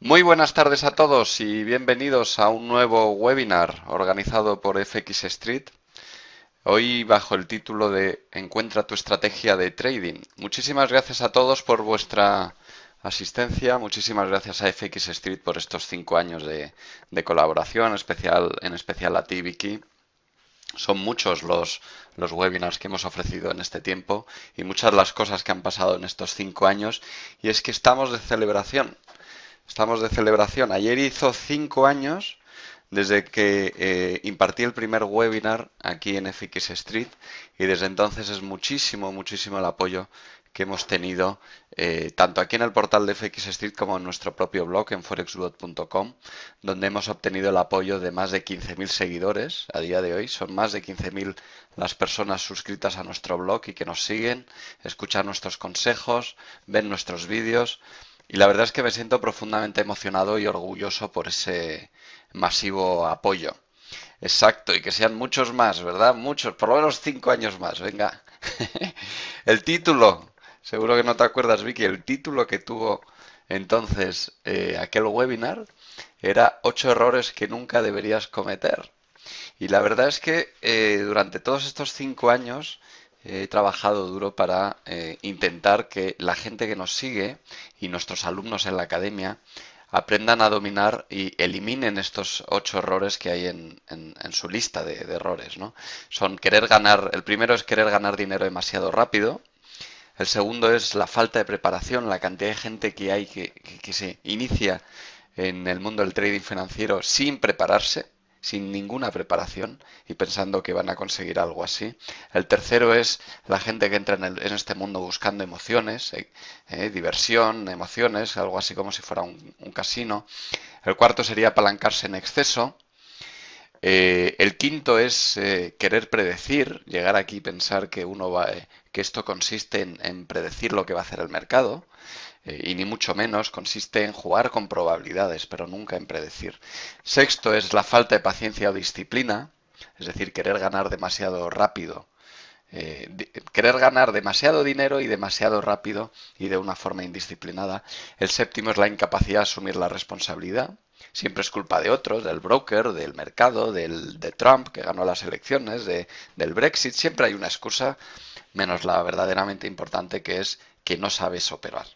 Muy buenas tardes a todos y bienvenidos a un nuevo webinar organizado por FX Street. Hoy bajo el título de Encuentra tu estrategia de trading. Muchísimas gracias a todos por vuestra asistencia. Muchísimas gracias a FX Street por estos cinco años de, colaboración, en especial, en especial a ti, Son muchos los, los webinars que hemos ofrecido en este tiempo y muchas las cosas que han pasado en estos cinco años. Y es que estamos de celebración. Estamos de celebración. Ayer hizo cinco años desde que eh, impartí el primer webinar aquí en FX Street y desde entonces es muchísimo, muchísimo el apoyo que hemos tenido eh, tanto aquí en el portal de FX Street como en nuestro propio blog en forexblog.com, donde hemos obtenido el apoyo de más de 15.000 seguidores a día de hoy. Son más de 15.000 las personas suscritas a nuestro blog y que nos siguen, escuchan nuestros consejos, ven nuestros vídeos. Y la verdad es que me siento profundamente emocionado y orgulloso por ese masivo apoyo. Exacto, y que sean muchos más, ¿verdad? Muchos, por lo menos cinco años más, venga. el título, seguro que no te acuerdas, Vicky, el título que tuvo entonces eh, aquel webinar era ocho errores que nunca deberías cometer. Y la verdad es que eh, durante todos estos cinco años he trabajado duro para eh, intentar que la gente que nos sigue y nuestros alumnos en la academia aprendan a dominar y eliminen estos ocho errores que hay en, su lista de, errores. ¿no? Son querer ganar, el primero es querer ganar dinero demasiado rápido, el segundo es la falta de preparación, la cantidad de gente que hay que se inicia en el mundo del trading financiero sin prepararse, sin ninguna preparación y pensando que van a conseguir algo así. El tercero es la gente que entra en, este mundo buscando emociones, eh, eh, diversión, emociones, algo así como si fuera un, casino. El cuarto sería apalancarse en exceso. Eh, el quinto es querer predecir, llegar aquí y pensar que uno va, que esto consiste en predecir lo que va a hacer el mercado. Eh, y ni mucho menos consiste en jugar con probabilidades, pero nunca en predecir. Sexto es la falta de paciencia o disciplina, es decir, querer ganar demasiado rápido. Eh, querer ganar demasiado dinero y demasiado rápido y de una forma indisciplinada. El séptimo es la incapacidad de asumir la responsabilidad. Siempre es culpa de otros, del broker, del mercado, del, de Trump que ganó las elecciones, del Brexit. Siempre hay una excusa, menos la verdaderamente importante que es que no sabes operar.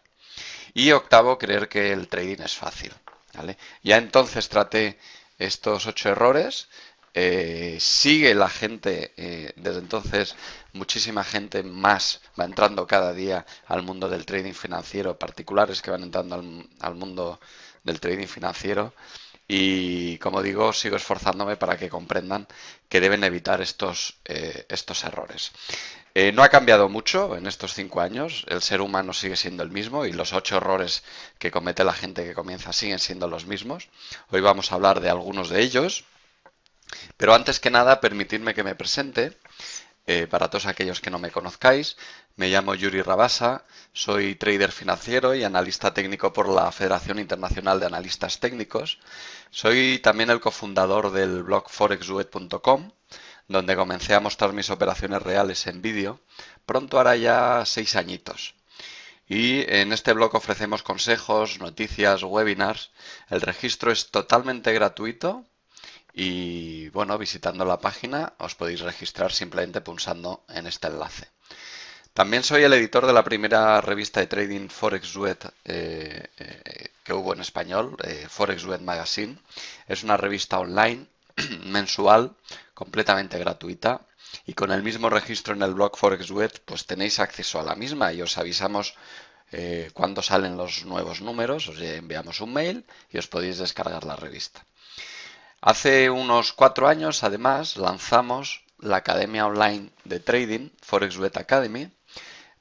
Y octavo, creer que el trading es fácil. ¿vale? Ya entonces traté estos ocho errores. Eh, sigue la gente, eh, desde entonces muchísima gente más va entrando cada día al mundo del trading financiero, particulares que van entrando al, mundo del trading financiero. Y como digo, sigo esforzándome para que comprendan que deben evitar estos, eh, estos errores. Eh, no ha cambiado mucho en estos cinco años, el ser humano sigue siendo el mismo y los ocho errores que comete la gente que comienza siguen siendo los mismos. Hoy vamos a hablar de algunos de ellos, pero antes que nada permitidme que me presente. Eh, para todos aquellos que no me conozcáis, me llamo Yuri Rabasa, soy trader financiero y analista técnico por la Federación Internacional de Analistas Técnicos. Soy también el cofundador del blog forexweb.com donde comencé a mostrar mis operaciones reales en vídeo, pronto hará ya seis añitos. Y en este blog ofrecemos consejos, noticias, webinars. El registro es totalmente gratuito y bueno, visitando la página os podéis registrar simplemente pulsando en este enlace. También soy el editor de la primera revista de trading Forex Web eh, eh, que hubo en español, eh, Forex Web Magazine. Es una revista online mensual completamente gratuita y con el mismo registro en el blog ForexWeb pues tenéis acceso a la misma y os avisamos eh, cuando salen los nuevos números, os enviamos un mail y os podéis descargar la revista. Hace unos cuatro años además lanzamos la Academia Online de Trading, Forex Academy,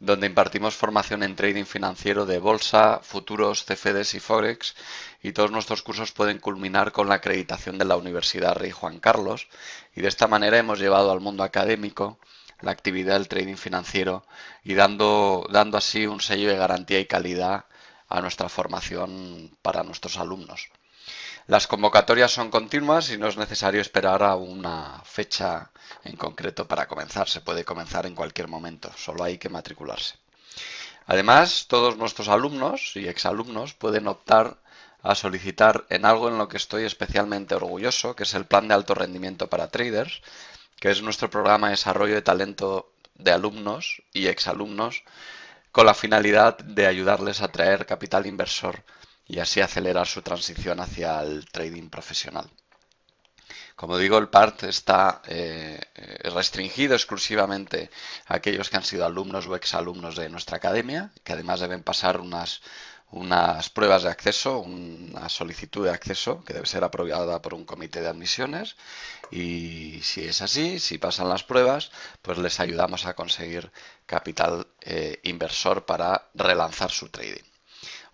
donde impartimos formación en trading financiero de bolsa, futuros, CFDs y Forex, y todos nuestros cursos pueden culminar con la acreditación de la Universidad Rey Juan Carlos, y de esta manera hemos llevado al mundo académico la actividad del trading financiero y dando, dando así un sello de garantía y calidad a nuestra formación para nuestros alumnos. Las convocatorias son continuas y no es necesario esperar a una fecha en concreto para comenzar. Se puede comenzar en cualquier momento, solo hay que matricularse. Además, todos nuestros alumnos y exalumnos pueden optar a solicitar en algo en lo que estoy especialmente orgulloso, que es el plan de alto rendimiento para traders, que es nuestro programa de desarrollo de talento de alumnos y exalumnos con la finalidad de ayudarles a traer capital inversor y así acelerar su transición hacia el trading profesional. Como digo, el PART está eh, eh, restringido exclusivamente a aquellos que han sido alumnos o exalumnos de nuestra academia, que además deben pasar unas, unas pruebas de acceso, una solicitud de acceso que debe ser aprobada por un comité de admisiones y si es así, si pasan las pruebas, pues les ayudamos a conseguir capital eh, inversor para relanzar su trading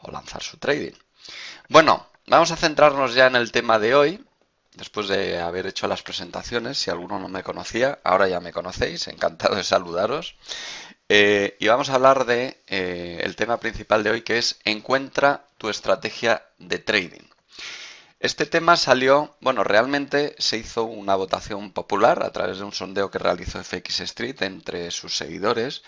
o lanzar su trading. Bueno, vamos a centrarnos ya en el tema de hoy, después de haber hecho las presentaciones, si alguno no me conocía, ahora ya me conocéis, encantado de saludaros. Eh, y vamos a hablar de eh, tema principal de hoy que es encuentra tu estrategia de trading. Este tema salió, bueno, realmente se hizo una votación popular a través de un sondeo que realizó FX Street entre sus seguidores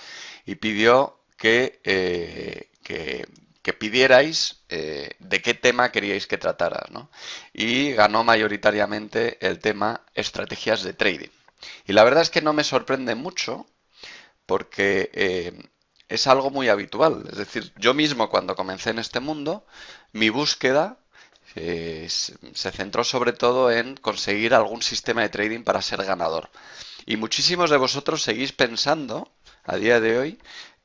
y pidió que, eh, que pidierais eh, de qué tema queríais que tratara. Y ganó mayoritariamente el tema estrategias de trading. Y la verdad es que no me sorprende mucho porque eh, es algo muy habitual. Es decir, yo mismo cuando comencé en este mundo, mi búsqueda eh, se centró sobre todo en conseguir algún sistema de trading para ser ganador. Y muchísimos de vosotros seguís pensando a día de hoy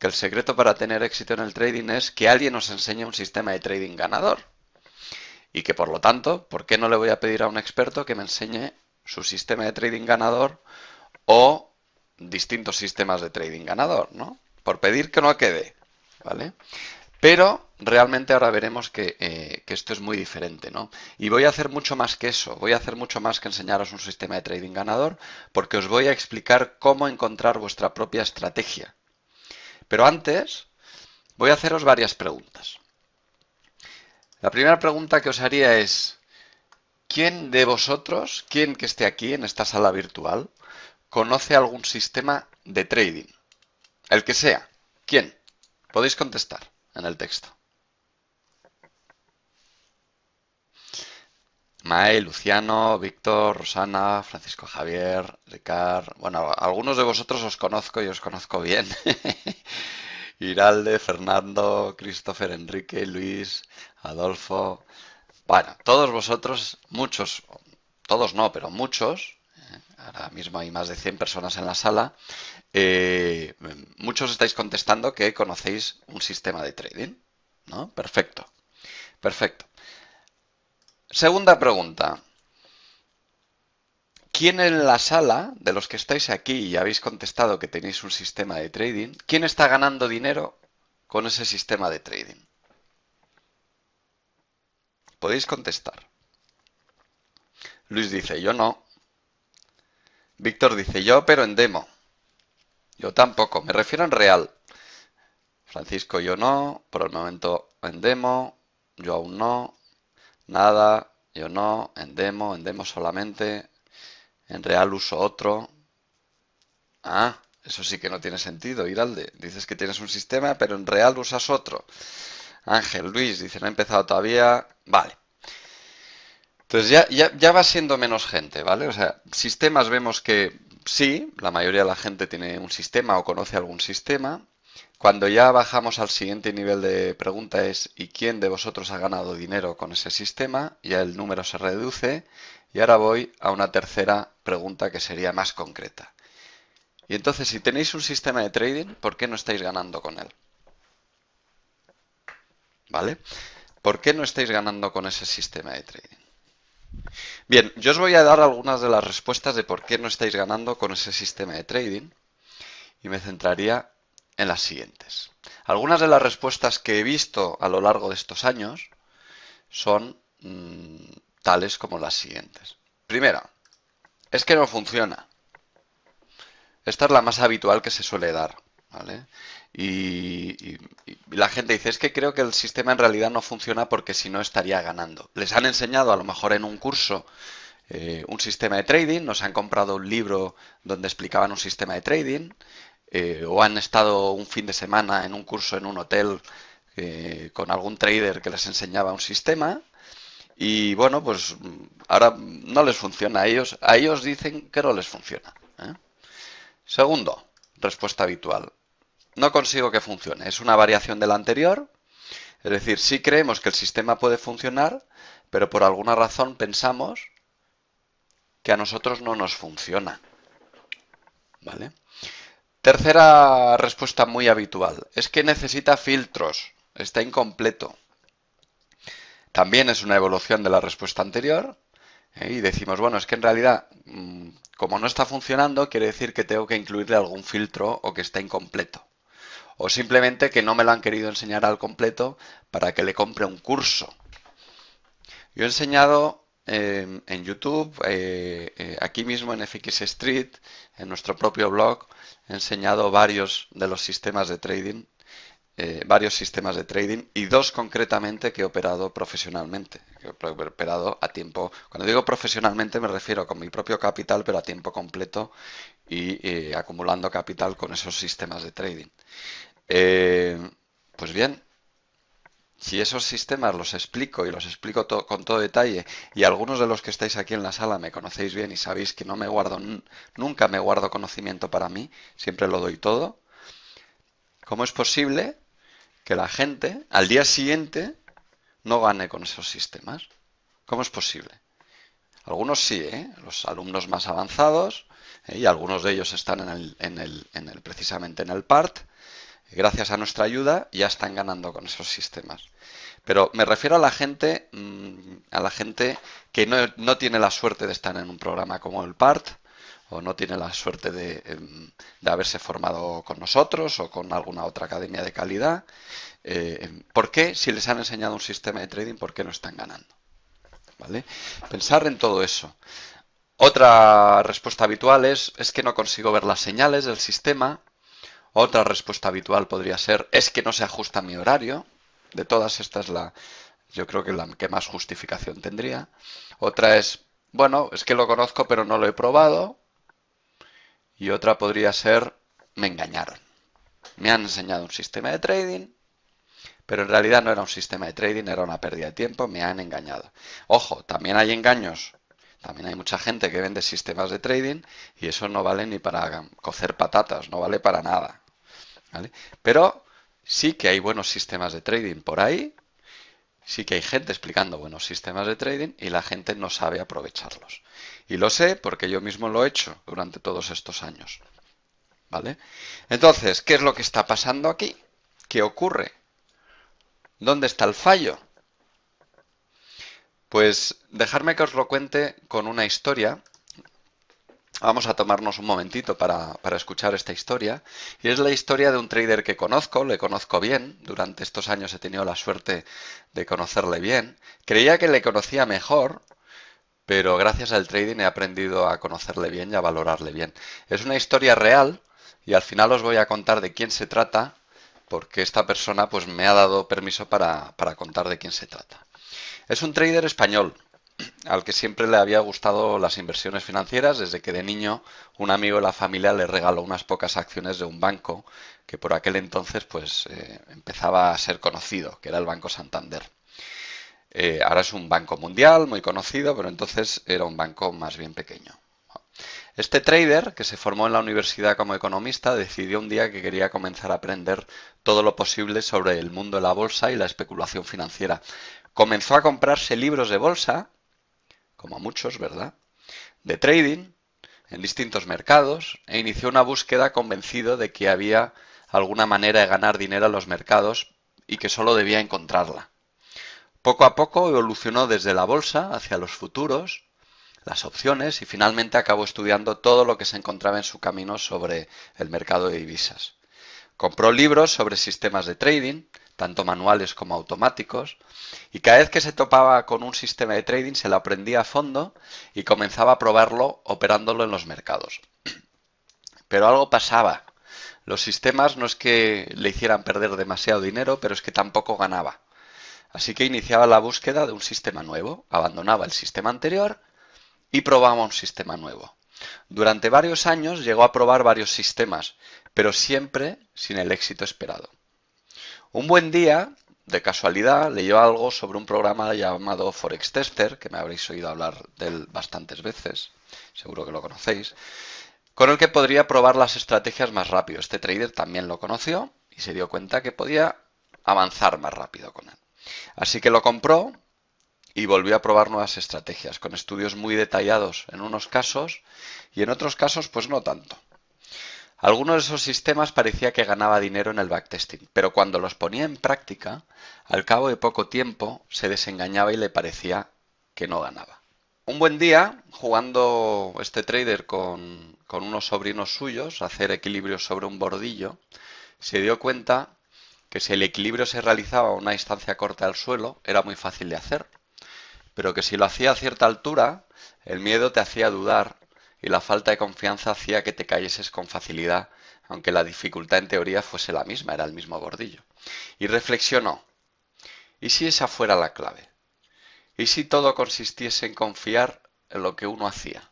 que el secreto para tener éxito en el trading es que alguien nos enseñe un sistema de trading ganador. Y que por lo tanto, ¿por qué no le voy a pedir a un experto que me enseñe su sistema de trading ganador o distintos sistemas de trading ganador, ¿no? Por pedir que no quede, ¿vale? Pero realmente ahora veremos que, eh, que, esto es muy diferente, ¿no? Y voy a hacer mucho más que eso, voy a hacer mucho más que enseñaros un sistema de trading ganador, porque os voy a explicar cómo encontrar vuestra propia estrategia, pero antes, voy a haceros varias preguntas. La primera pregunta que os haría es, ¿quién de vosotros, quién que esté aquí en esta sala virtual, conoce algún sistema de trading? El que sea. ¿Quién? Podéis contestar en el texto. Mae, Luciano, Víctor, Rosana, Francisco Javier, Ricard. Bueno, algunos de vosotros os conozco y os conozco bien. Iralde, Fernando, Christopher, Enrique, Luis, Adolfo. Bueno, todos vosotros, muchos, todos no, pero muchos, eh, ahora mismo hay más de 100 personas en la sala, eh, muchos estáis contestando que conocéis un sistema de trading, ¿no? Perfecto, perfecto. Segunda pregunta. ¿Quién en la sala, de los que estáis aquí y habéis contestado que tenéis un sistema de trading, quién está ganando dinero con ese sistema de trading? Podéis contestar. Luis dice, yo no. Víctor dice, yo, pero en demo. Yo tampoco, me refiero en real. Francisco, yo no, por el momento en demo, yo aún no nada, yo no, en demo, en demo solamente, en real uso otro. Ah, eso sí que no tiene sentido, Iralde. Dices que tienes un sistema, pero en real usas otro. Ángel Luis dice, no he empezado todavía. Vale. Entonces ya, ya, ya, va siendo menos gente, ¿vale? O sea, sistemas vemos que sí, la mayoría de la gente tiene un sistema o conoce algún sistema. Cuando ya bajamos al siguiente nivel de pregunta es ¿y quién de vosotros ha ganado dinero con ese sistema? Ya el número se reduce y ahora voy a una tercera pregunta que sería más concreta. Y entonces si tenéis un sistema de trading, ¿por qué no estáis ganando con él? ¿Vale? ¿Por qué no estáis ganando con ese sistema de trading? Bien, yo os voy a dar algunas de las respuestas de por qué no estáis ganando con ese sistema de trading y me centraría en las siguientes. Algunas de las respuestas que he visto a lo largo de estos años son mm, tales como las siguientes. Primera, es que no funciona. Esta es la más habitual que se suele dar. Y, la gente dice, es que creo que el sistema en realidad no funciona porque si no estaría ganando. Les han enseñado a lo mejor en un curso eh, un sistema de trading, nos han comprado un libro donde explicaban un sistema de trading, eh, o han estado un fin de semana en un curso en un hotel eh, con algún trader que les enseñaba un sistema y bueno, pues mm, ahora no les funciona a ellos, a ellos dicen que no les funciona. ¿eh? Segundo, respuesta habitual, no consigo que funcione, es una variación de la anterior, es decir, sí creemos que el sistema puede funcionar, pero por alguna razón pensamos que a nosotros no nos funciona. ¿Vale? Tercera respuesta muy habitual, es que necesita filtros, está incompleto. También es una evolución de la respuesta anterior ¿eh? y decimos, bueno, es que en realidad mm, como no está funcionando, quiere decir que tengo que incluirle algún filtro o que está incompleto. O simplemente que no me lo han querido enseñar al completo para que le compre un curso. Yo he enseñado en YouTube, eh, eh, aquí mismo en FX Street, en nuestro propio blog, he enseñado varios de los sistemas de trading, eh, varios sistemas de trading y dos concretamente que he operado profesionalmente, he operado a tiempo, cuando digo profesionalmente me refiero con mi propio capital, pero a tiempo completo y acumulando capital con esos sistemas de trading. pues bien, si esos sistemas los explico y los explico con todo detalle, y algunos de los que estáis aquí en la sala me conocéis bien y sabéis que no me guardo, nunca me guardo conocimiento para mí, siempre lo doy todo, ¿cómo es posible que la gente al día siguiente no gane con esos sistemas? ¿Cómo es posible? Algunos sí, ¿eh? los alumnos más avanzados, ¿eh? y algunos de ellos están en el, precisamente en el PART, gracias a nuestra ayuda ya están ganando con esos sistemas. Pero me refiero a la gente, mm, a la gente que no, tiene la suerte de estar en un programa como el PART, o no tiene la suerte de, em, haberse formado con nosotros o con alguna otra academia de calidad. Eh, em, ¿Por qué, si les han enseñado un sistema de trading, por qué no están ganando? ¿Vale? Pensar en todo eso. Otra respuesta habitual es, es que no consigo ver las señales del sistema. Otra respuesta habitual podría ser, es que no se ajusta a mi horario. De todas, estas, la, yo creo que la que más justificación tendría. Otra es, bueno, es que lo conozco pero no lo he probado. Y otra podría ser, me engañaron. Me han enseñado un sistema de trading, pero en realidad no era un sistema de trading, era una pérdida de tiempo, me han engañado. Ojo, también hay engaños. También hay mucha gente que vende sistemas de trading y eso no vale ni para cocer patatas, no vale para nada. ¿vale? Pero Sí que hay buenos sistemas de trading por ahí, sí que hay gente explicando buenos sistemas de trading y la gente no sabe aprovecharlos. Y lo sé porque yo mismo lo he hecho durante todos estos años. ¿Vale? Entonces, ¿qué es lo que está pasando aquí? ¿Qué ocurre? ¿Dónde está el fallo? Pues dejarme que os lo cuente con una historia vamos a tomarnos un momentito para, escuchar esta historia. Y es la historia de un trader que conozco, le conozco bien, durante estos años he tenido la suerte de conocerle bien. Creía que le conocía mejor, pero gracias al trading he aprendido a conocerle bien y a valorarle bien. Es una historia real y al final os voy a contar de quién se trata, porque esta persona pues, me ha dado permiso para, para contar de quién se trata. Es un trader español, al que siempre le había gustado las inversiones financieras desde que de niño un amigo de la familia le regaló unas pocas acciones de un banco que por aquel entonces pues eh, empezaba a ser conocido, que era el Banco Santander. Eh, ahora es un banco mundial muy conocido, pero entonces era un banco más bien pequeño. Este trader, que se formó en la universidad como economista, decidió un día que quería comenzar a aprender todo lo posible sobre el mundo de la bolsa y la especulación financiera. Comenzó a comprarse libros de bolsa como a muchos, ¿verdad?, de trading en distintos mercados e inició una búsqueda convencido de que había alguna manera de ganar dinero en los mercados y que solo debía encontrarla. Poco a poco evolucionó desde la bolsa hacia los futuros, las opciones y finalmente acabó estudiando todo lo que se encontraba en su camino sobre el mercado de divisas. Compró libros sobre sistemas de trading, tanto manuales como automáticos, y cada vez que se topaba con un sistema de trading se lo aprendía a fondo y comenzaba a probarlo operándolo en los mercados. Pero algo pasaba. Los sistemas no es que le hicieran perder demasiado dinero, pero es que tampoco ganaba. Así que iniciaba la búsqueda de un sistema nuevo, abandonaba el sistema anterior y probaba un sistema nuevo. Durante varios años llegó a probar varios sistemas, pero siempre sin el éxito esperado. Un buen día, de casualidad, leyó algo sobre un programa llamado Forex Tester, que me habréis oído hablar de él bastantes veces, seguro que lo conocéis, con el que podría probar las estrategias más rápido. Este trader también lo conoció y se dio cuenta que podía avanzar más rápido con él. Así que lo compró y volvió a probar nuevas estrategias, con estudios muy detallados en unos casos y en otros casos pues no tanto. Algunos de esos sistemas parecía que ganaba dinero en el backtesting, pero cuando los ponía en práctica, al cabo de poco tiempo se desengañaba y le parecía que no ganaba. Un buen día, jugando este trader con, unos sobrinos suyos, a hacer equilibrios sobre un bordillo, se dio cuenta que si el equilibrio se realizaba a una distancia corta al suelo, era muy fácil de hacer, pero que si lo hacía a cierta altura, el miedo te hacía dudar y la falta de confianza hacía que te cayeses con facilidad, aunque la dificultad en teoría fuese la misma, era el mismo gordillo. Y reflexionó, ¿y si esa fuera la clave? ¿Y si todo consistiese en confiar en lo que uno hacía?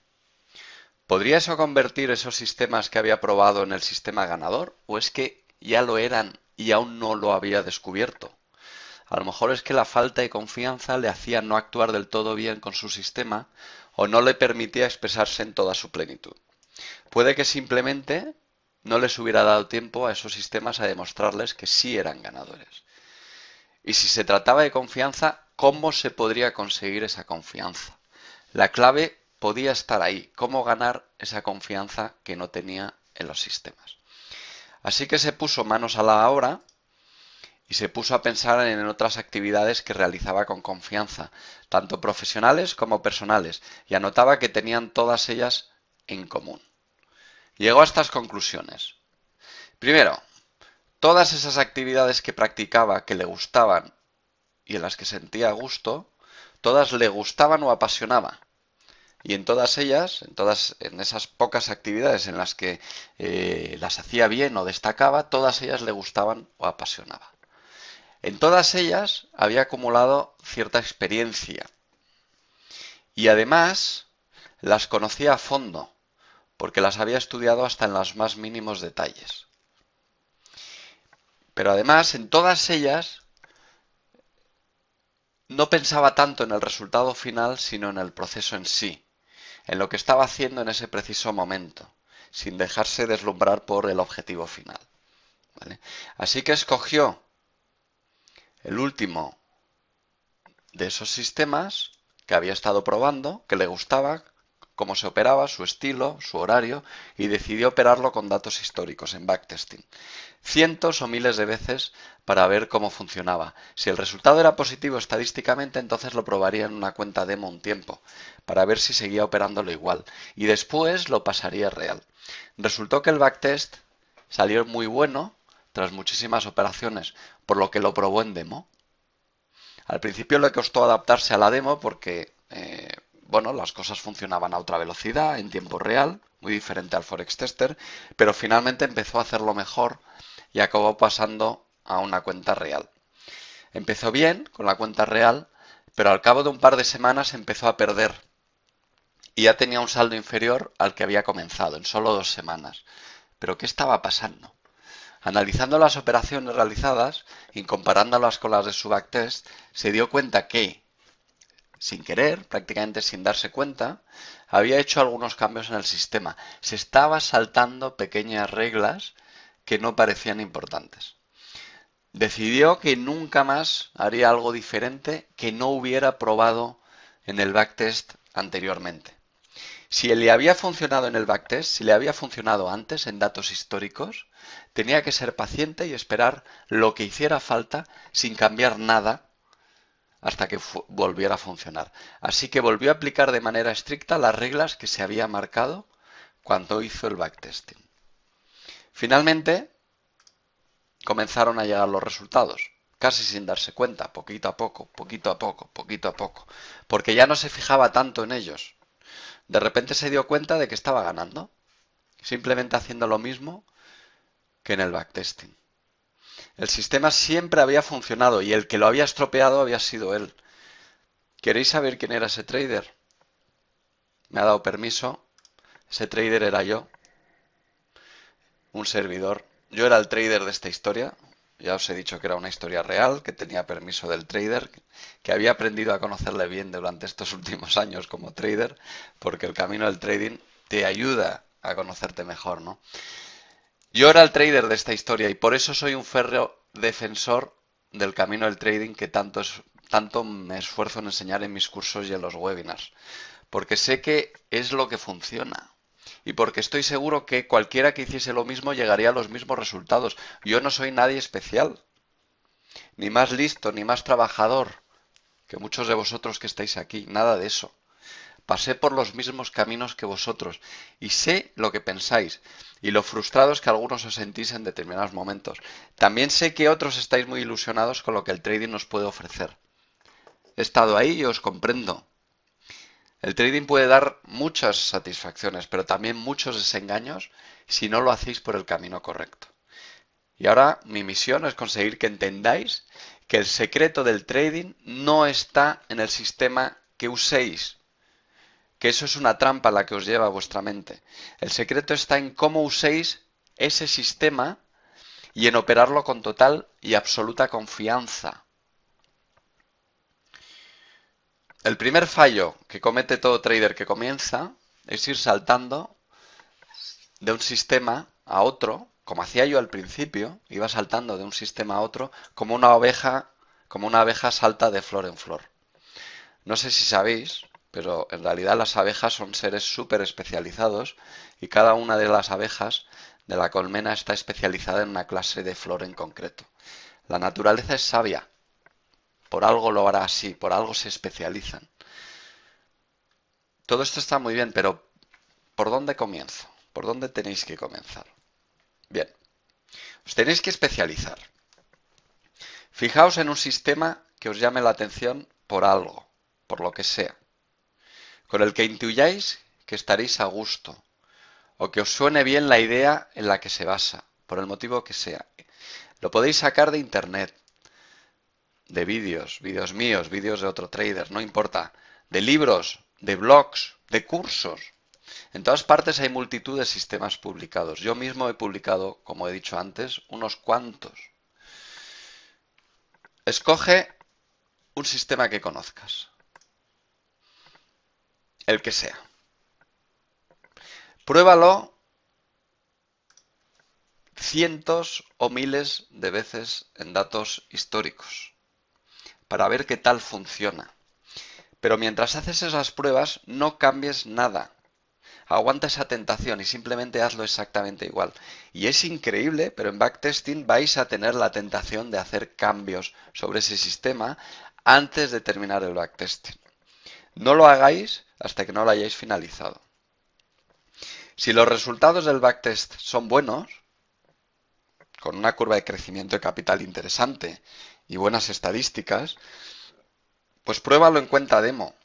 ¿Podría eso convertir esos sistemas que había probado en el sistema ganador? ¿O es que ya lo eran y aún no lo había descubierto? A lo mejor es que la falta de confianza le hacía no actuar del todo bien con su sistema o no le permitía expresarse en toda su plenitud. Puede que simplemente no les hubiera dado tiempo a esos sistemas a demostrarles que sí eran ganadores. Y si se trataba de confianza, ¿cómo se podría conseguir esa confianza? La clave podía estar ahí, cómo ganar esa confianza que no tenía en los sistemas. Así que se puso manos a la obra y se puso a pensar en otras actividades que realizaba con confianza, tanto profesionales como personales, y anotaba que tenían todas ellas en común. Llegó a estas conclusiones. Primero, todas esas actividades que practicaba, que le gustaban y en las que sentía gusto, todas le gustaban o apasionaba. Y en todas ellas, en todas, en esas pocas actividades en las que eh, las hacía bien o destacaba, todas ellas le gustaban o apasionaba. En todas ellas había acumulado cierta experiencia y además las conocía a fondo porque las había estudiado hasta en los más mínimos detalles. Pero además en todas ellas no pensaba tanto en el resultado final sino en el proceso en sí, en lo que estaba haciendo en ese preciso momento, sin dejarse deslumbrar por el objetivo final. Así que escogió el último de esos sistemas que había estado probando, que le gustaba cómo se operaba, su estilo, su horario, y decidió operarlo con datos históricos en backtesting, cientos o miles de veces para ver cómo funcionaba. Si el resultado era positivo estadísticamente, entonces lo probaría en una cuenta demo un tiempo, para ver si seguía operándolo igual, y después lo pasaría real. Resultó que el backtest salió muy bueno, tras muchísimas operaciones, por lo que lo probó en demo. Al principio le costó adaptarse a la demo porque, eh, bueno, las cosas funcionaban a otra velocidad, en tiempo real, muy diferente al Forex Tester, pero finalmente empezó a hacerlo mejor y acabó pasando a una cuenta real. Empezó bien con la cuenta real, pero al cabo de un par de semanas empezó a perder y ya tenía un saldo inferior al que había comenzado en solo dos semanas. ¿Pero qué estaba pasando? Analizando las operaciones realizadas y comparándolas con las de su backtest, se dio cuenta que, sin querer, prácticamente sin darse cuenta, había hecho algunos cambios en el sistema. Se estaba saltando pequeñas reglas que no parecían importantes. Decidió que nunca más haría algo diferente que no hubiera probado en el backtest anteriormente. Si le había funcionado en el backtest, si le había funcionado antes en datos históricos, tenía que ser paciente y esperar lo que hiciera falta sin cambiar nada hasta que volviera a funcionar. Así que volvió a aplicar de manera estricta las reglas que se había marcado cuando hizo el backtesting. Finalmente, comenzaron a llegar los resultados, casi sin darse cuenta, poquito a poco, poquito a poco, poquito a poco, porque ya no se fijaba tanto en ellos de repente se dio cuenta de que estaba ganando, simplemente haciendo lo mismo que en el backtesting. El sistema siempre había funcionado y el que lo había estropeado había sido él. ¿Queréis saber quién era ese trader? Me ha dado permiso. Ese trader era yo. Un servidor. Yo era el trader de esta historia, ya os he dicho que era una historia real, que tenía permiso del trader, que había aprendido a conocerle bien durante estos últimos años como trader, porque el camino del trading te ayuda a conocerte mejor, ¿no? Yo era el trader de esta historia y por eso soy un férreo defensor del camino del trading que tanto, tanto me esfuerzo en enseñar en mis cursos y en los webinars, porque sé que es lo que funciona y porque estoy seguro que cualquiera que hiciese lo mismo llegaría a los mismos resultados. Yo no soy nadie especial, ni más listo, ni más trabajador que muchos de vosotros que estáis aquí, nada de eso. Pasé por los mismos caminos que vosotros y sé lo que pensáis y lo frustrados que algunos os sentís en determinados momentos. También sé que otros estáis muy ilusionados con lo que el trading nos puede ofrecer. He estado ahí y os comprendo. El trading puede dar muchas satisfacciones, pero también muchos desengaños si no lo hacéis por el camino correcto. Y ahora mi misión es conseguir que entendáis que el secreto del trading no está en el sistema que uséis, que eso es una trampa la que os lleva a vuestra mente. El secreto está en cómo uséis ese sistema y en operarlo con total y absoluta confianza. el primer fallo que comete todo trader que comienza es ir saltando de un sistema a otro, como hacía yo al principio, iba saltando de un sistema a otro como una oveja, como una abeja salta de flor en flor. No sé si sabéis, pero en realidad las abejas son seres súper especializados y cada una de las abejas de la colmena está especializada en una clase de flor en concreto. La naturaleza es sabia por algo lo hará así, por algo se especializan. Todo esto está muy bien, pero ¿por dónde comienzo? ¿Por dónde tenéis que comenzar? Bien, os tenéis que especializar. Fijaos en un sistema que os llame la atención por algo, por lo que sea, con el que intuyáis que estaréis a gusto, o que os suene bien la idea en la que se basa, por el motivo que sea. Lo podéis sacar de Internet, de vídeos, vídeos míos, vídeos de otro trader, no importa, de libros, de blogs, de cursos. En todas partes hay multitud de sistemas publicados. Yo mismo he publicado, como he dicho antes, unos cuantos. Escoge un sistema que conozcas. El que sea. Pruébalo cientos o miles de veces en datos históricos para ver qué tal funciona. Pero mientras haces esas pruebas, no cambies nada. Aguanta esa tentación y simplemente hazlo exactamente igual. Y es increíble, pero en backtesting vais a tener la tentación de hacer cambios sobre ese sistema antes de terminar el backtesting. No lo hagáis hasta que no lo hayáis finalizado. Si los resultados del backtest son buenos, con una curva de crecimiento de capital interesante y buenas estadísticas, pues pruébalo en cuenta demo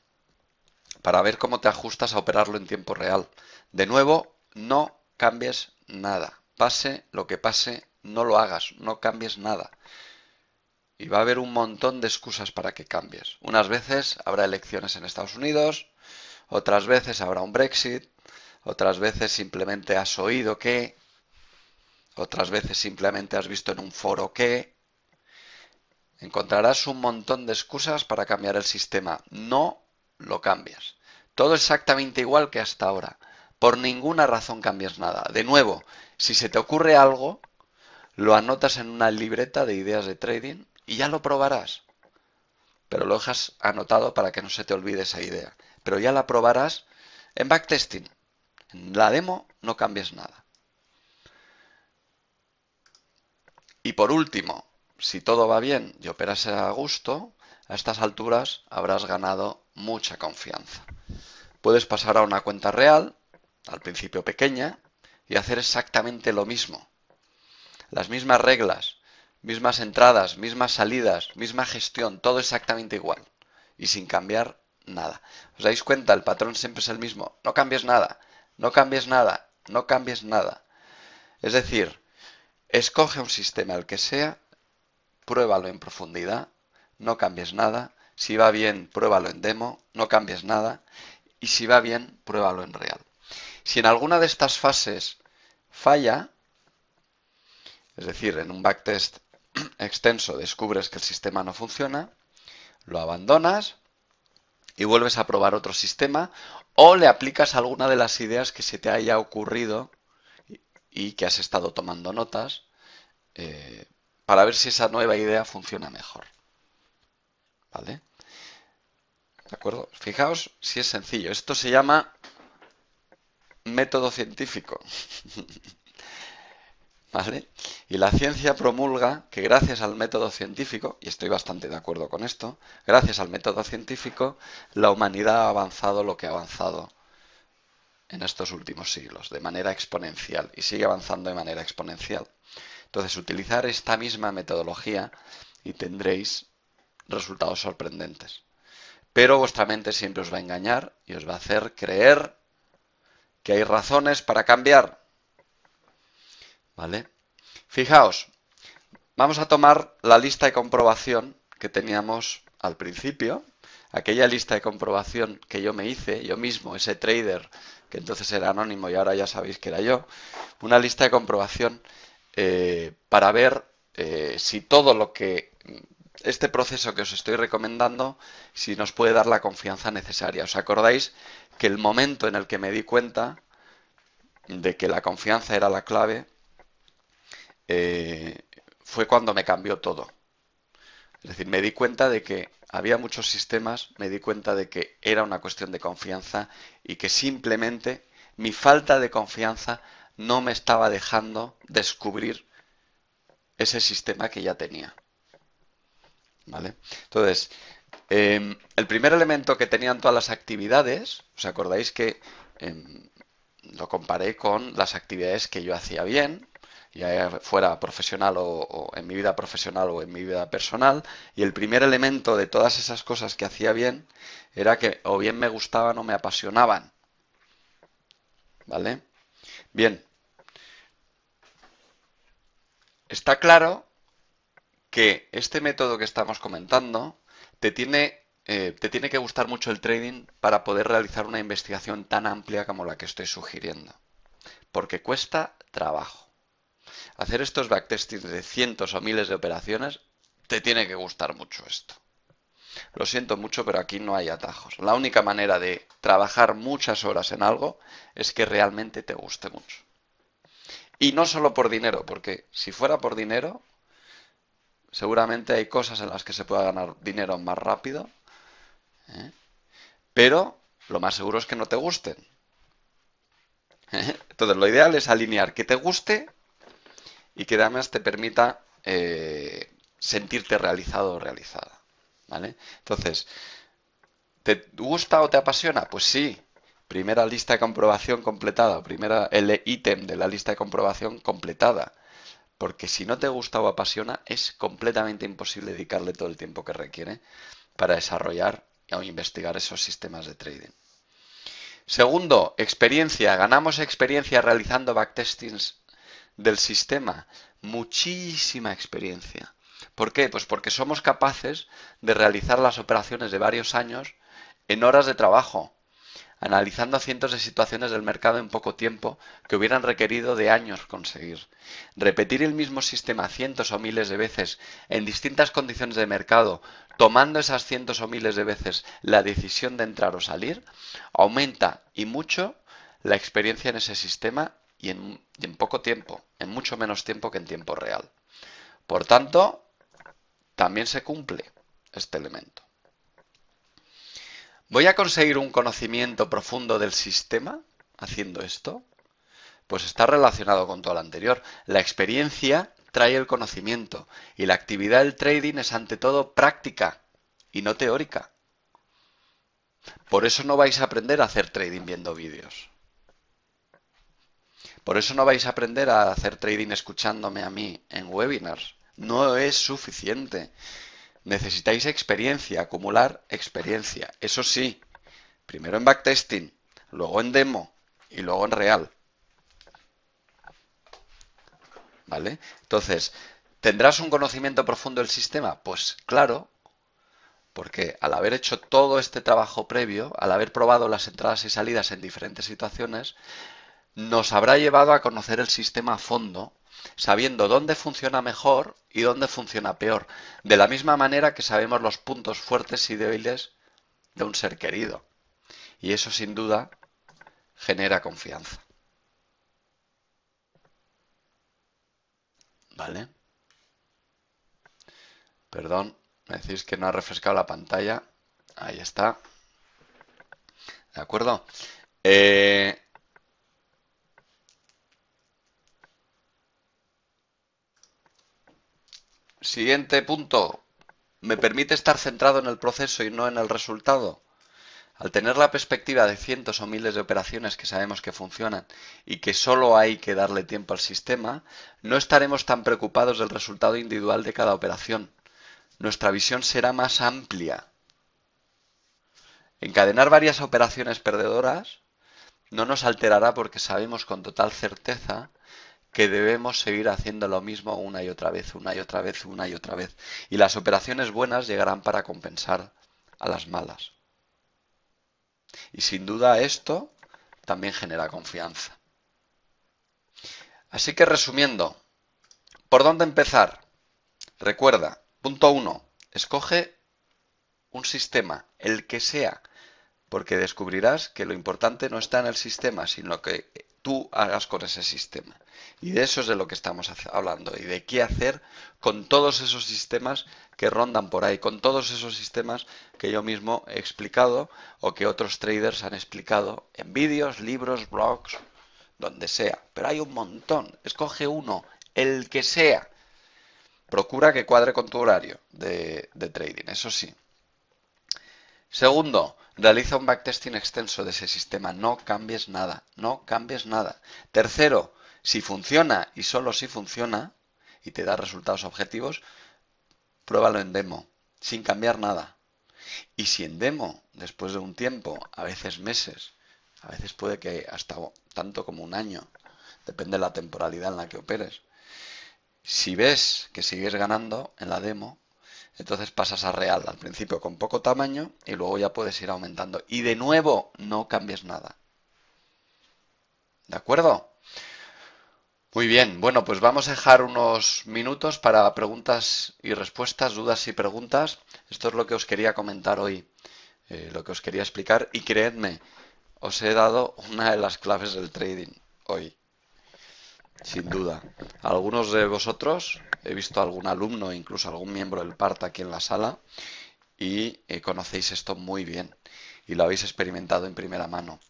para ver cómo te ajustas a operarlo en tiempo real. De nuevo, no cambies nada. Pase lo que pase, no lo hagas, no cambies nada. Y va a haber un montón de excusas para que cambies. Unas veces habrá elecciones en Estados Unidos, otras veces habrá un Brexit, otras veces simplemente has oído que, otras veces simplemente has visto en un foro que, Encontrarás un montón de excusas para cambiar el sistema. No lo cambias. Todo exactamente igual que hasta ahora. Por ninguna razón cambias nada. De nuevo, si se te ocurre algo, lo anotas en una libreta de ideas de trading y ya lo probarás. Pero lo dejas anotado para que no se te olvide esa idea. Pero ya la probarás en backtesting. En la demo no cambias nada. Y por último, si todo va bien y operas a gusto, a estas alturas habrás ganado mucha confianza. Puedes pasar a una cuenta real, al principio pequeña, y hacer exactamente lo mismo. Las mismas reglas, mismas entradas, mismas salidas, misma gestión, todo exactamente igual. Y sin cambiar nada. ¿Os dais cuenta? El patrón siempre es el mismo. No cambies nada, no cambies nada, no cambies nada. Es decir, escoge un sistema, el que sea, pruébalo en profundidad, no cambies nada. Si va bien, pruébalo en demo, no cambies nada. Y si va bien, pruébalo en real. Si en alguna de estas fases falla, es decir, en un backtest extenso descubres que el sistema no funciona, lo abandonas y vuelves a probar otro sistema o le aplicas alguna de las ideas que se te haya ocurrido y que has estado tomando notas eh, para ver si esa nueva idea funciona mejor. ¿Vale? ¿De acuerdo? Fijaos si es sencillo. Esto se llama método científico. ¿Vale? Y la ciencia promulga que gracias al método científico, y estoy bastante de acuerdo con esto, gracias al método científico, la humanidad ha avanzado lo que ha avanzado en estos últimos siglos, de manera exponencial, y sigue avanzando de manera exponencial. Entonces, utilizar esta misma metodología y tendréis resultados sorprendentes. Pero vuestra mente siempre os va a engañar y os va a hacer creer que hay razones para cambiar. ¿Vale? Fijaos, vamos a tomar la lista de comprobación que teníamos al principio, aquella lista de comprobación que yo me hice, yo mismo, ese trader que entonces era anónimo y ahora ya sabéis que era yo, una lista de comprobación eh, para ver eh, si todo lo que este proceso que os estoy recomendando, si nos puede dar la confianza necesaria. ¿Os acordáis que el momento en el que me di cuenta de que la confianza era la clave eh, fue cuando me cambió todo? Es decir, me di cuenta de que había muchos sistemas, me di cuenta de que era una cuestión de confianza y que simplemente mi falta de confianza no me estaba dejando descubrir ese sistema que ya tenía. ¿Vale? Entonces, em, el primer elemento que tenían todas las actividades, ¿os acordáis que em, lo comparé con las actividades que yo hacía bien, ya fuera profesional o, o, en mi vida profesional o en mi vida personal, y el primer elemento de todas esas cosas que hacía bien era que o bien me gustaban o me apasionaban. ¿Vale? Bien, Está claro que este método que estamos comentando te tiene, eh, te tiene que gustar mucho el trading para poder realizar una investigación tan amplia como la que estoy sugiriendo. Porque cuesta trabajo. Hacer estos backtesting de cientos o miles de operaciones, te tiene que gustar mucho esto. Lo siento mucho, pero aquí no hay atajos. La única manera de trabajar muchas horas en algo es que realmente te guste mucho. Y no solo por dinero, porque si fuera por dinero, seguramente hay cosas en las que se pueda ganar dinero más rápido, ¿eh? pero lo más seguro es que no te gusten. ¿eh? Entonces, lo ideal es alinear que te guste y que además te permita eh, sentirte realizado o realizada. ¿vale? Entonces, ¿te gusta o te apasiona? Pues sí, Primera lista de comprobación completada, primera, el ítem de la lista de comprobación completada. Porque si no te gusta o apasiona, es completamente imposible dedicarle todo el tiempo que requiere para desarrollar o investigar esos sistemas de trading. Segundo, experiencia. Ganamos experiencia realizando backtestings del sistema. Muchísima experiencia. ¿Por qué? Pues porque somos capaces de realizar las operaciones de varios años en horas de trabajo analizando cientos de situaciones del mercado en poco tiempo que hubieran requerido de años conseguir. Repetir el mismo sistema cientos o miles de veces en distintas condiciones de mercado, tomando esas cientos o miles de veces la decisión de entrar o salir, aumenta y mucho la experiencia en ese sistema y en, poco tiempo, en mucho menos tiempo que en tiempo real. Por tanto, también se cumple este elemento. ¿Voy a conseguir un conocimiento profundo del sistema haciendo esto? Pues está relacionado con todo lo anterior. La experiencia trae el conocimiento y la actividad del trading es ante todo práctica y no teórica. Por eso no vais a aprender a hacer trading viendo vídeos. Por eso no vais a aprender a hacer trading escuchándome a mí en webinars. No es suficiente. Necesitáis experiencia, acumular experiencia. Eso sí, primero en backtesting, luego en demo y luego en real. ¿Vale? Entonces, ¿tendrás un conocimiento profundo del sistema? Pues claro, porque al haber hecho todo este trabajo previo, al haber probado las entradas y salidas en diferentes situaciones, nos habrá llevado a conocer el sistema a fondo sabiendo dónde funciona mejor y dónde funciona peor, de la misma manera que sabemos los puntos fuertes y débiles de un ser querido. Y eso sin duda genera confianza. ¿Vale? Perdón, me decís que no ha refrescado la pantalla. Ahí está. ¿De acuerdo? Eh, Siguiente punto. Me permite estar centrado en el proceso y no en el resultado. Al tener la perspectiva de cientos o miles de operaciones que sabemos que funcionan y que solo hay que darle tiempo al sistema, no estaremos tan preocupados del resultado individual de cada operación. Nuestra visión será más amplia. Encadenar varias operaciones perdedoras no nos alterará porque sabemos con total certeza que debemos seguir haciendo lo mismo una y otra vez, una y otra vez, una y otra vez. Y las operaciones buenas llegarán para compensar a las malas. Y sin duda esto también genera confianza. Así que resumiendo, ¿por dónde empezar? Recuerda, punto uno escoge un sistema, el que sea, porque descubrirás que lo importante no está en el sistema, sino que tú hagas con ese sistema. Y de eso es de lo que estamos hablando y de qué hacer con todos esos sistemas que rondan por ahí, con todos esos sistemas que yo mismo he explicado o que otros traders han explicado en vídeos, libros, blogs, donde sea. Pero hay un montón. Escoge uno, el que sea. Procura que cuadre con tu horario de, de trading, eso sí. Segundo, Realiza un backtesting extenso de ese sistema. No cambies nada. No cambies nada. Tercero, si funciona y solo si funciona y te da resultados objetivos, pruébalo en demo, sin cambiar nada. Y si en demo, después de un tiempo, a veces meses, a veces puede que hasta tanto como un año, depende de la temporalidad en la que operes, si ves que sigues ganando en la demo, entonces pasas a real al principio con poco tamaño y luego ya puedes ir aumentando. Y de nuevo no cambies nada. ¿De acuerdo? Muy bien, bueno, pues vamos a dejar unos minutos para preguntas y respuestas, dudas y preguntas. Esto es lo que os quería comentar hoy, eh, lo que os quería explicar y creedme, os he dado una de las claves del trading hoy sin duda. Algunos de vosotros, he visto algún alumno, incluso algún miembro del PART aquí en la sala, y eh, conocéis esto muy bien y lo habéis experimentado en primera mano.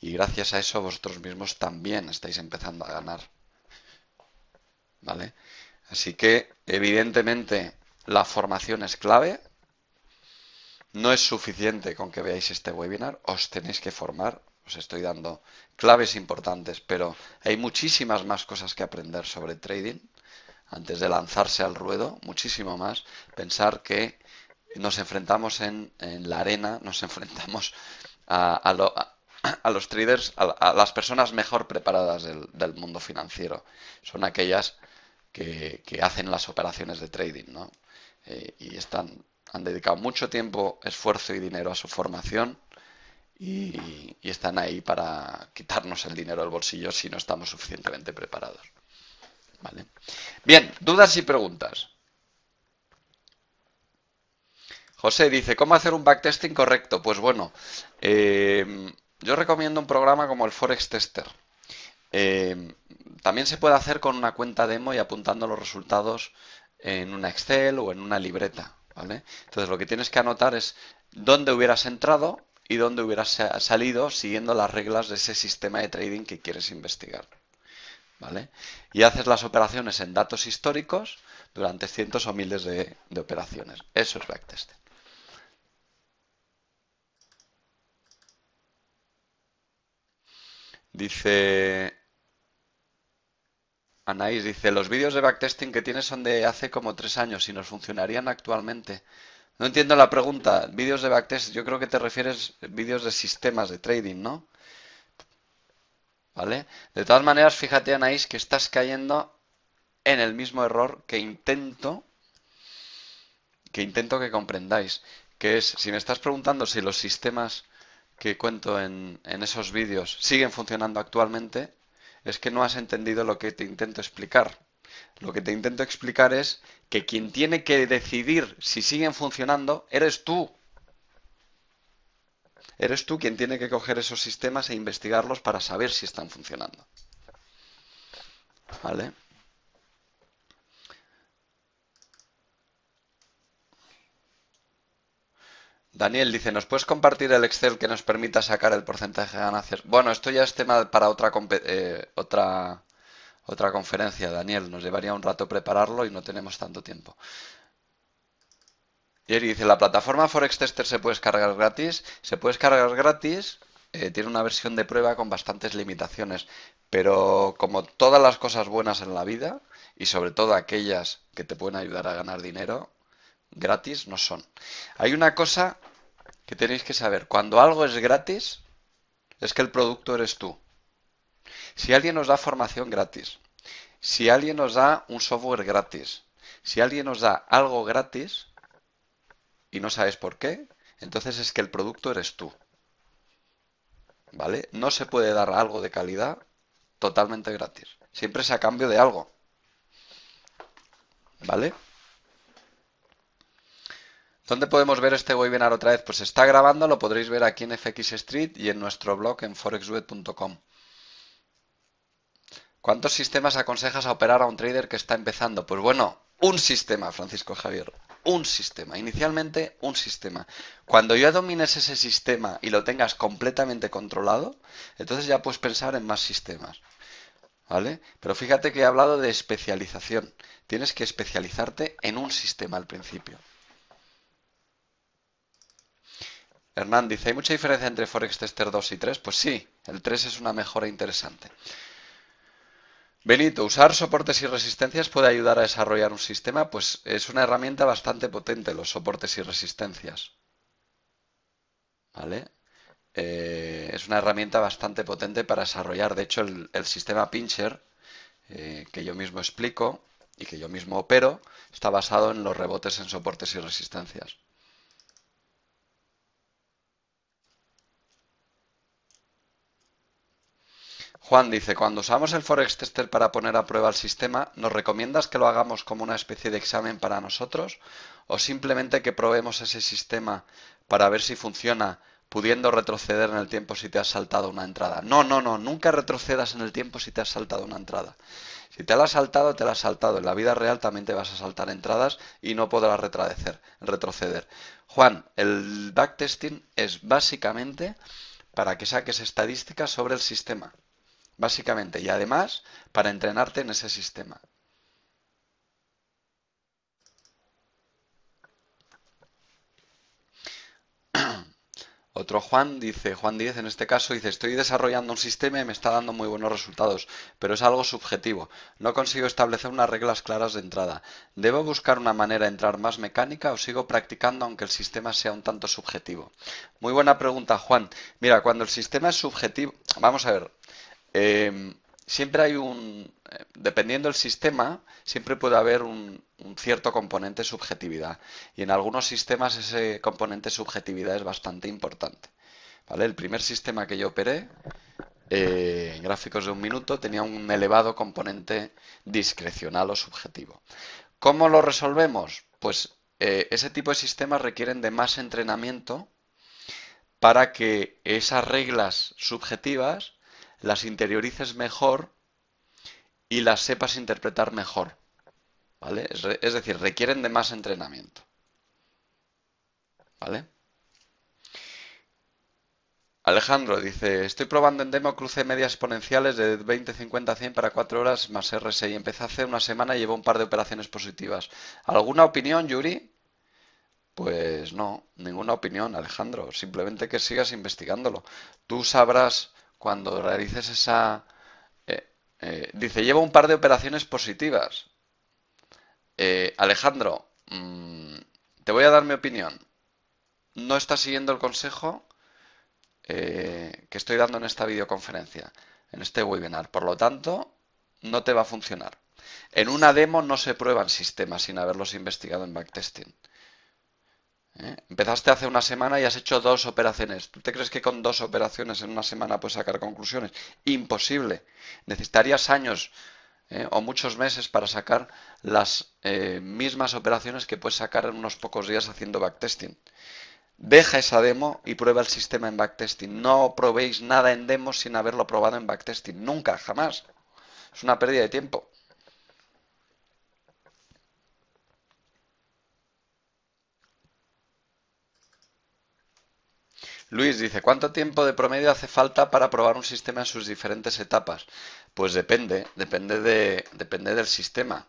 Y gracias a eso vosotros mismos también estáis empezando a ganar. ¿Vale? Así que, evidentemente, la formación es clave. No es suficiente con que veáis este webinar, os tenéis que formar, os estoy dando claves importantes, pero hay muchísimas más cosas que aprender sobre trading antes de lanzarse al ruedo, muchísimo más. Pensar que nos enfrentamos en, la arena, nos enfrentamos a, los traders, a, las personas mejor preparadas del, mundo financiero. Son aquellas que, hacen las operaciones de trading, ¿no? Eh, y están, han dedicado mucho tiempo, esfuerzo y dinero a su formación y, están ahí para quitarnos el dinero del bolsillo si no estamos suficientemente preparados. Bien, dudas y preguntas. José dice, ¿cómo hacer un backtesting correcto? Pues bueno, eh, yo recomiendo un programa como el Forex Tester. Eh, también se puede hacer con una cuenta demo y apuntando los resultados en una Excel o en una libreta. Entonces lo que tienes que anotar es dónde hubieras entrado y dónde hubieras salido siguiendo las reglas de ese sistema de trading que quieres investigar. ¿Vale? Y haces las operaciones en datos históricos durante cientos o miles de, operaciones. Eso es backtesting. Dice Anaís, dice, los vídeos de backtesting que tienes son de hace como tres años y nos funcionarían actualmente. No entiendo la pregunta. Vídeos de backtest, yo creo que te refieres vídeos de sistemas de trading, ¿no? ¿Vale? De todas maneras, fíjate, Anaís, que estás cayendo en el mismo error que intento que intento que comprendáis, que es, si me estás preguntando si los sistemas que cuento en, en esos vídeos siguen funcionando actualmente, es que no has entendido lo que te intento explicar. Lo que te intento explicar es que quien tiene que decidir si siguen funcionando eres tú. Eres tú quien tiene que coger esos sistemas e investigarlos para saber si están funcionando. ¿Vale? Daniel dice, ¿nos puedes compartir el Excel que nos permita sacar el porcentaje de ganancias? Bueno, esto ya es tema para otra, eh, otra otra conferencia, Daniel. Nos llevaría un rato prepararlo y no tenemos tanto tiempo. Jerry dice, la plataforma Forex Tester se puede descargar gratis. Se puede descargar gratis. Eh, tiene una versión de prueba con bastantes limitaciones. Pero como todas las cosas buenas en la vida, y sobre todo aquellas que te pueden ayudar a ganar dinero, gratis no son. Hay una cosa que tenéis que saber. Cuando algo es gratis, es que el producto eres tú. Si alguien nos da formación gratis, si alguien nos da un software gratis, si alguien nos da algo gratis y no sabes por qué, entonces es que el producto eres tú. ¿Vale? No se puede dar algo de calidad totalmente gratis. Siempre es a cambio de algo. ¿Vale? ¿Dónde podemos ver este webinar otra vez? Pues está grabando, lo podréis ver aquí en FX Street y en nuestro blog en forexweb.com. ¿Cuántos sistemas aconsejas a operar a un trader que está empezando? Pues bueno, un sistema, Francisco Javier. Un sistema. Inicialmente, un sistema. Cuando ya domines ese sistema y lo tengas completamente controlado, entonces ya puedes pensar en más sistemas. ¿Vale? Pero fíjate que he hablado de especialización. Tienes que especializarte en un sistema al principio. Hernán dice, ¿hay mucha diferencia entre Forex Tester 2 y 3? Pues sí, el 3 es una mejora interesante. Benito, usar soportes y resistencias puede ayudar a desarrollar un sistema, pues es una herramienta bastante potente los soportes y resistencias. ¿Vale? Eh, es una herramienta bastante potente para desarrollar, de hecho, el, sistema Pincher, eh, que yo mismo explico y que yo mismo opero, está basado en los rebotes en soportes y resistencias. Juan dice, cuando usamos el Forex Tester para poner a prueba el sistema, ¿nos recomiendas que lo hagamos como una especie de examen para nosotros? ¿O simplemente que probemos ese sistema para ver si funciona, pudiendo retroceder en el tiempo si te has saltado una entrada? No, no, no, nunca retrocedas en el tiempo si te has saltado una entrada. Si te la has saltado, te la has saltado. En la vida real también te vas a saltar entradas y no podrás retroceder. Juan, el backtesting es básicamente para que saques estadísticas sobre el sistema básicamente, y además para entrenarte en ese sistema. Otro Juan dice, Juan 10 en este caso dice, estoy desarrollando un sistema y me está dando muy buenos resultados, pero es algo subjetivo. No consigo establecer unas reglas claras de entrada. ¿Debo buscar una manera de entrar más mecánica o sigo practicando aunque el sistema sea un tanto subjetivo? Muy buena pregunta, Juan. Mira, cuando el sistema es subjetivo, vamos a ver, eh, siempre hay un, eh, dependiendo del sistema, siempre puede haber un, cierto componente subjetividad. Y en algunos sistemas ese componente subjetividad es bastante importante. El primer sistema que yo operé, eh, en gráficos de un minuto, tenía un elevado componente discrecional o subjetivo. ¿Cómo lo resolvemos? Pues ese tipo de sistemas requieren de más entrenamiento para que esas reglas subjetivas las interiorices mejor y las sepas interpretar mejor. ¿Vale? Es, decir, requieren de más entrenamiento. ¿Vale? Alejandro dice, estoy probando en demo cruce medias exponenciales de 20, 50, 100 para 4 horas más RSI. Empecé hace una semana y llevo un par de operaciones positivas. ¿Alguna opinión, Yuri? Pues no, ninguna opinión, Alejandro. Simplemente que sigas investigándolo. Tú sabrás cuando realices esa... Eh, eh, dice, lleva un par de operaciones positivas. Eh, Alejandro, mm, te voy a dar mi opinión. No estás siguiendo el consejo que estoy dando en esta videoconferencia, en este webinar. Por lo tanto, no te va a funcionar. En una demo no se prueban sistemas sin haberlos investigado en backtesting. Empezaste hace una semana y has hecho dos operaciones. ¿Tú te crees que con dos operaciones en una semana puedes sacar conclusiones? Imposible. Necesitarías años eh, o muchos meses para sacar las eh, mismas operaciones que puedes sacar en unos pocos días haciendo backtesting. Deja esa demo y prueba el sistema en backtesting. No probéis nada en demo sin haberlo probado en backtesting. Nunca, jamás. Es una pérdida de tiempo. Luis dice, ¿cuánto tiempo de promedio hace falta para probar un sistema en sus diferentes etapas? Pues depende, depende, de, depende del sistema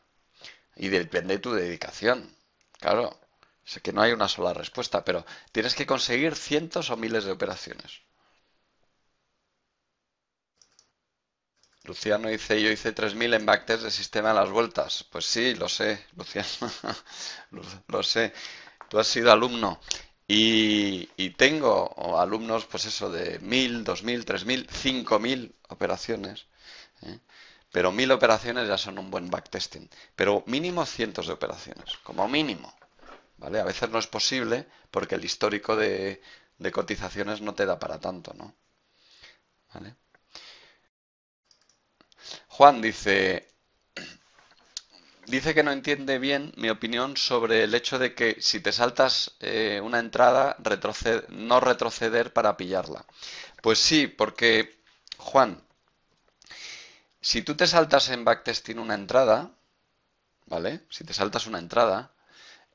y depende de tu dedicación. Claro, sé que no hay una sola respuesta, pero tienes que conseguir cientos o miles de operaciones. Luciano dice, yo hice 3.000 embactes de sistema a las vueltas. Pues sí, lo sé, Luciano, lo sé. Tú has sido alumno. Y, tengo oh, alumnos, pues eso, de tres mil cinco mil operaciones. ¿eh? Pero mil operaciones ya son un buen backtesting. Pero mínimo cientos de operaciones, como mínimo. ¿Vale? A veces no es posible porque el histórico de, de cotizaciones no te da para tanto, ¿no? ¿Vale? Juan dice, dice que no entiende bien mi opinión sobre el hecho de que si te saltas eh, una entrada, no retroceder para pillarla. Pues sí, porque, Juan, si tú te saltas en backtesting una entrada, ¿vale? Si te saltas una entrada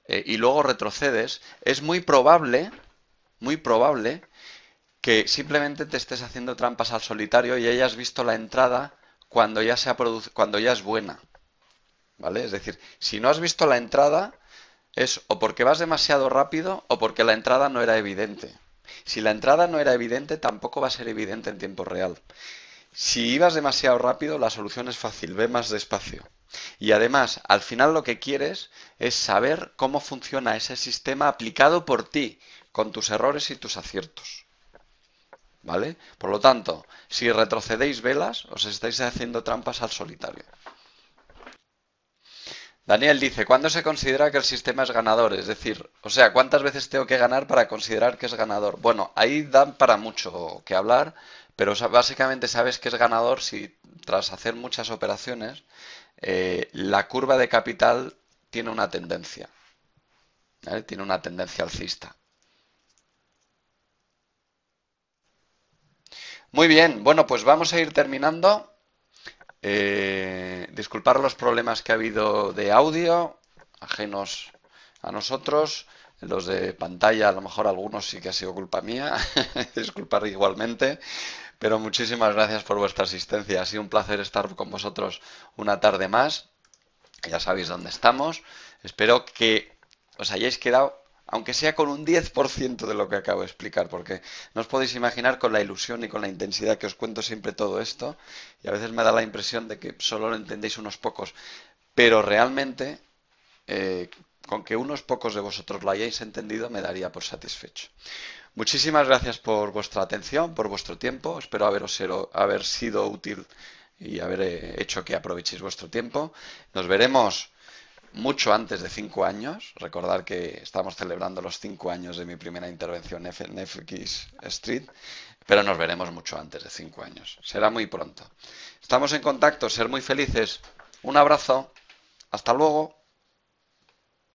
eh, y luego retrocedes, es muy probable, muy probable que simplemente te estés haciendo trampas al solitario y hayas visto la entrada cuando ya, cuando ya es buena. Es decir, si no has visto la entrada, es o porque vas demasiado rápido o porque la entrada no era evidente. Si la entrada no era evidente, tampoco va a ser evidente en tiempo real. Si ibas demasiado rápido, la solución es fácil, ve más despacio. Y además, al final lo que quieres es saber cómo funciona ese sistema aplicado por ti, con tus errores y tus aciertos. ¿Vale? Por lo tanto, si retrocedéis velas, os estáis haciendo trampas al solitario. Daniel dice, ¿cuándo se considera que el sistema es ganador? Es decir, o sea, ¿cuántas veces tengo que ganar para considerar que es ganador? Bueno, ahí dan para mucho que hablar, pero básicamente sabes que es ganador si tras hacer muchas operaciones eh, la curva de capital tiene una tendencia. Tiene una tendencia alcista. Muy bien, bueno, pues vamos a ir terminando. Eh, disculpar los problemas que ha habido de audio, ajenos a nosotros. Los de pantalla, a lo mejor algunos sí que ha sido culpa mía. disculpar igualmente. Pero muchísimas gracias por vuestra asistencia. Ha sido un placer estar con vosotros una tarde más. Ya sabéis dónde estamos. Espero que os hayáis quedado aunque sea con un 10% de lo que acabo de explicar, porque no os podéis imaginar con la ilusión y con la intensidad que os cuento siempre todo esto, y a veces me da la impresión de que solo lo entendéis unos pocos, pero realmente eh, con que unos pocos de vosotros lo hayáis entendido me daría por satisfecho. Muchísimas gracias por vuestra atención, por vuestro tiempo, espero haberos haber sido útil y haber eh, hecho que aprovechéis vuestro tiempo. Nos veremos mucho antes de cinco años. Recordar que estamos celebrando los cinco años de mi primera intervención en FX Street, pero nos veremos mucho antes de cinco años. Será muy pronto. Estamos en contacto, ser muy felices. Un abrazo. Hasta luego.